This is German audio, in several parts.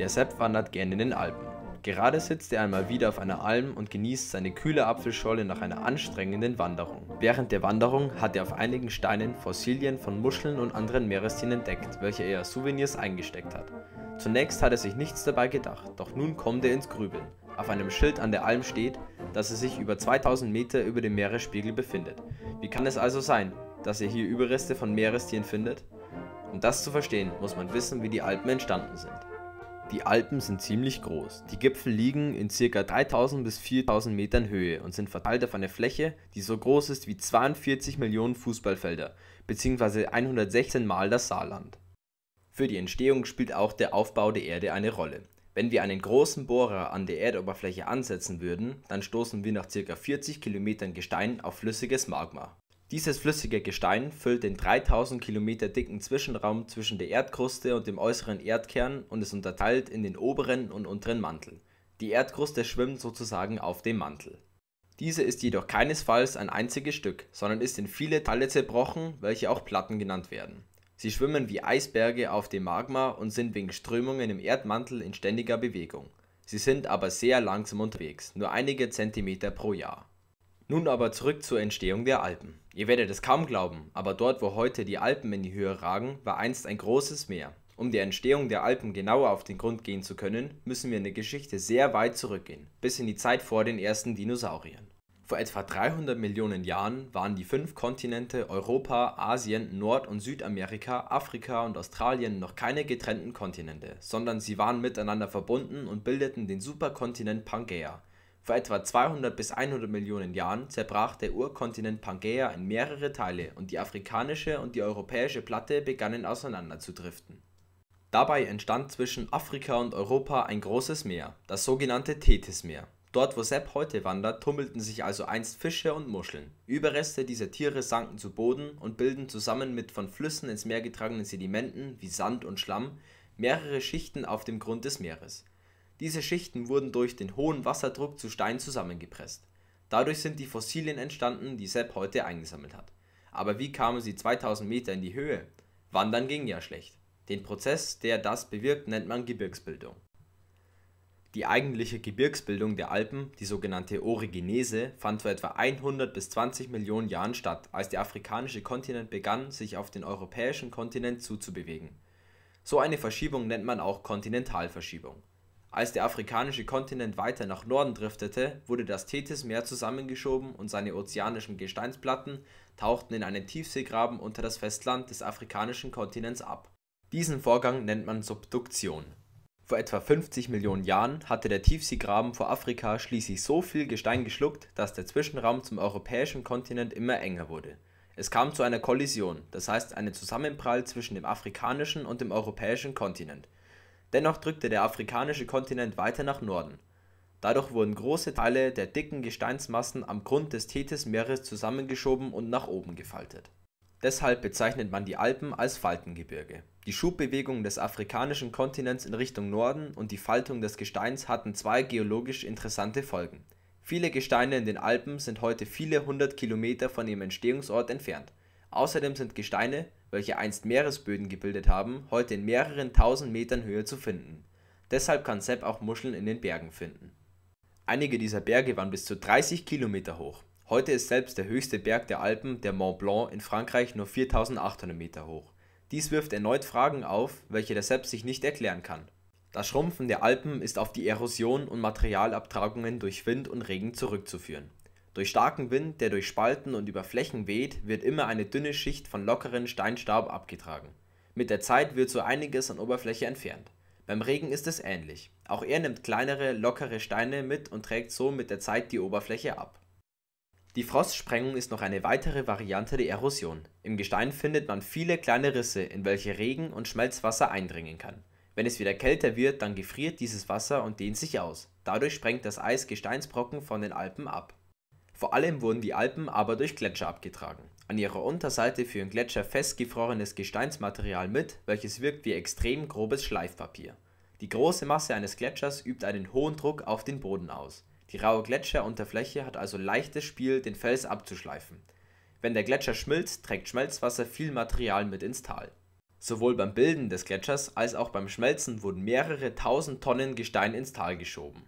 Der Sepp wandert gern in den Alpen. Gerade sitzt er einmal wieder auf einer Alm und genießt seine kühle Apfelscholle nach einer anstrengenden Wanderung. Während der Wanderung hat er auf einigen Steinen Fossilien von Muscheln und anderen Meerestieren entdeckt, welche er als Souvenirs eingesteckt hat. Zunächst hat er sich nichts dabei gedacht, doch nun kommt er ins Grübeln. Auf einem Schild an der Alm steht, dass er sich über 2000 Meter über dem Meeresspiegel befindet. Wie kann es also sein, dass er hier Überreste von Meerestieren findet? Um das zu verstehen, muss man wissen, wie die Alpen entstanden sind. Die Alpen sind ziemlich groß. Die Gipfel liegen in ca. 3000 bis 4000 Metern Höhe und sind verteilt auf einer Fläche, die so groß ist wie 42 Millionen Fußballfelder, bzw. 116 Mal das Saarland. Für die Entstehung spielt auch der Aufbau der Erde eine Rolle. Wenn wir einen großen Bohrer an der Erdoberfläche ansetzen würden, dann stoßen wir nach ca. 40 Kilometern Gestein auf flüssiges Magma. Dieses flüssige Gestein füllt den 3000 Kilometer dicken Zwischenraum zwischen der Erdkruste und dem äußeren Erdkern und ist unterteilt in den oberen und unteren Mantel. Die Erdkruste schwimmt sozusagen auf dem Mantel. Diese ist jedoch keinesfalls ein einziges Stück, sondern ist in viele Teile zerbrochen, welche auch Platten genannt werden. Sie schwimmen wie Eisberge auf dem Magma und sind wegen Strömungen im Erdmantel in ständiger Bewegung. Sie sind aber sehr langsam unterwegs, nur einige Zentimeter pro Jahr. Nun aber zurück zur Entstehung der Alpen. Ihr werdet es kaum glauben, aber dort, wo heute die Alpen in die Höhe ragen, war einst ein großes Meer. Um der Entstehung der Alpen genauer auf den Grund gehen zu können, müssen wir in der Geschichte sehr weit zurückgehen, bis in die Zeit vor den ersten Dinosauriern. Vor etwa 300 Millionen Jahren waren die fünf Kontinente Europa, Asien, Nord- und Südamerika, Afrika und Australien noch keine getrennten Kontinente, sondern sie waren miteinander verbunden und bildeten den Superkontinent Pangaea, vor etwa 200 bis 100 Millionen Jahren zerbrach der Urkontinent Pangaea in mehrere Teile und die afrikanische und die europäische Platte begannen auseinanderzudriften. Dabei entstand zwischen Afrika und Europa ein großes Meer, das sogenannte Tethysmeer. Dort, wo Sepp heute wandert, tummelten sich also einst Fische und Muscheln. Überreste dieser Tiere sanken zu Boden und bilden zusammen mit von Flüssen ins Meer getragenen Sedimenten wie Sand und Schlamm mehrere Schichten auf dem Grund des Meeres. Diese Schichten wurden durch den hohen Wasserdruck zu Stein zusammengepresst. Dadurch sind die Fossilien entstanden, die Sepp heute eingesammelt hat. Aber wie kamen sie 2000 Meter in die Höhe? Wandern ging ja schlecht. Den Prozess, der das bewirkt, nennt man Gebirgsbildung. Die eigentliche Gebirgsbildung der Alpen, die sogenannte Orogenese, fand vor etwa 100 bis 20 Millionen Jahren statt, als der afrikanische Kontinent begann, sich auf den europäischen Kontinent zuzubewegen. So eine Verschiebung nennt man auch Kontinentalverschiebung. Als der afrikanische Kontinent weiter nach Norden driftete, wurde das Tethysmeer zusammengeschoben und seine ozeanischen Gesteinsplatten tauchten in einen Tiefseegraben unter das Festland des afrikanischen Kontinents ab. Diesen Vorgang nennt man Subduktion. Vor etwa 50 Millionen Jahren hatte der Tiefseegraben vor Afrika schließlich so viel Gestein geschluckt, dass der Zwischenraum zum europäischen Kontinent immer enger wurde. Es kam zu einer Kollision, das heißt einem Zusammenprall zwischen dem afrikanischen und dem europäischen Kontinent. Dennoch drückte der afrikanische Kontinent weiter nach Norden. Dadurch wurden große Teile der dicken Gesteinsmassen am Grund des Tethysmeeres zusammengeschoben und nach oben gefaltet. Deshalb bezeichnet man die Alpen als Faltengebirge. Die Schubbewegung des afrikanischen Kontinents in Richtung Norden und die Faltung des Gesteins hatten zwei geologisch interessante Folgen. Viele Gesteine in den Alpen sind heute viele hundert Kilometer von ihrem Entstehungsort entfernt. Außerdem sind Gesteine welche einst Meeresböden gebildet haben, heute in mehreren tausend Metern Höhe zu finden. Deshalb kann Sepp auch Muscheln in den Bergen finden. Einige dieser Berge waren bis zu 30 Kilometer hoch. Heute ist selbst der höchste Berg der Alpen, der Mont Blanc, in Frankreich nur 4800 Meter hoch. Dies wirft erneut Fragen auf, welche der Sepp sich nicht erklären kann. Das Schrumpfen der Alpen ist auf die Erosion und Materialabtragungen durch Wind und Regen zurückzuführen. Durch starken Wind, der durch Spalten und über Flächen weht, wird immer eine dünne Schicht von lockeren Steinstaub abgetragen. Mit der Zeit wird so einiges an Oberfläche entfernt. Beim Regen ist es ähnlich. Auch er nimmt kleinere, lockere Steine mit und trägt so mit der Zeit die Oberfläche ab. Die Frostsprengung ist noch eine weitere Variante der Erosion. Im Gestein findet man viele kleine Risse, in welche Regen und Schmelzwasser eindringen kann. Wenn es wieder kälter wird, dann gefriert dieses Wasser und dehnt sich aus. Dadurch sprengt das Eis Gesteinsbrocken von den Alpen ab. Vor allem wurden die Alpen aber durch Gletscher abgetragen. An ihrer Unterseite führen Gletscher festgefrorenes Gesteinsmaterial mit, welches wirkt wie extrem grobes Schleifpapier. Die große Masse eines Gletschers übt einen hohen Druck auf den Boden aus. Die raue Gletscherunterfläche hat also leichtes Spiel, den Fels abzuschleifen. Wenn der Gletscher schmilzt, trägt Schmelzwasser viel Material mit ins Tal. Sowohl beim Bilden des Gletschers als auch beim Schmelzen wurden mehrere tausend Tonnen Gestein ins Tal geschoben.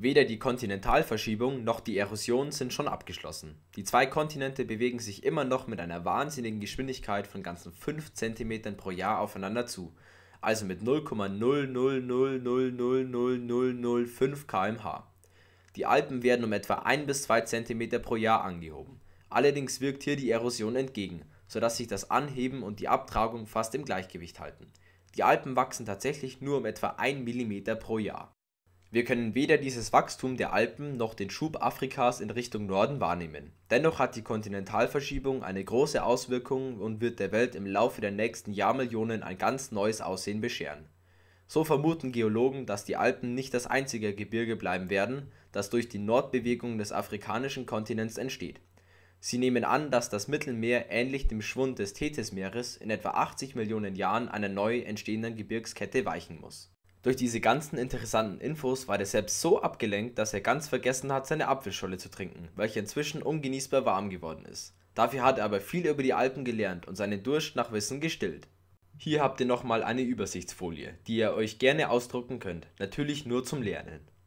Weder die Kontinentalverschiebung noch die Erosion sind schon abgeschlossen. Die zwei Kontinente bewegen sich immer noch mit einer wahnsinnigen Geschwindigkeit von ganzen 5 cm pro Jahr aufeinander zu, also mit 0,000000005 km/h. Die Alpen werden um etwa 1 bis 2 cm pro Jahr angehoben. Allerdings wirkt hier die Erosion entgegen, sodass sich das Anheben und die Abtragung fast im Gleichgewicht halten. Die Alpen wachsen tatsächlich nur um etwa 1 mm pro Jahr. Wir können weder dieses Wachstum der Alpen noch den Schub Afrikas in Richtung Norden wahrnehmen. Dennoch hat die Kontinentalverschiebung eine große Auswirkung und wird der Welt im Laufe der nächsten Jahrmillionen ein ganz neues Aussehen bescheren. So vermuten Geologen, dass die Alpen nicht das einzige Gebirge bleiben werden, das durch die Nordbewegung des afrikanischen Kontinents entsteht. Sie nehmen an, dass das Mittelmeer ähnlich dem Schwund des Tethysmeeres in etwa 80 Millionen Jahren einer neu entstehenden Gebirgskette weichen muss durch diese ganzen interessanten Infos war der selbst so abgelenkt, dass er ganz vergessen hat, seine Apfelscholle zu trinken, welche inzwischen ungenießbar warm geworden ist. Dafür hat er aber viel über die Alpen gelernt und seinen Durst nach Wissen gestillt. Hier habt ihr nochmal eine Übersichtsfolie, die ihr euch gerne ausdrucken könnt, natürlich nur zum Lernen.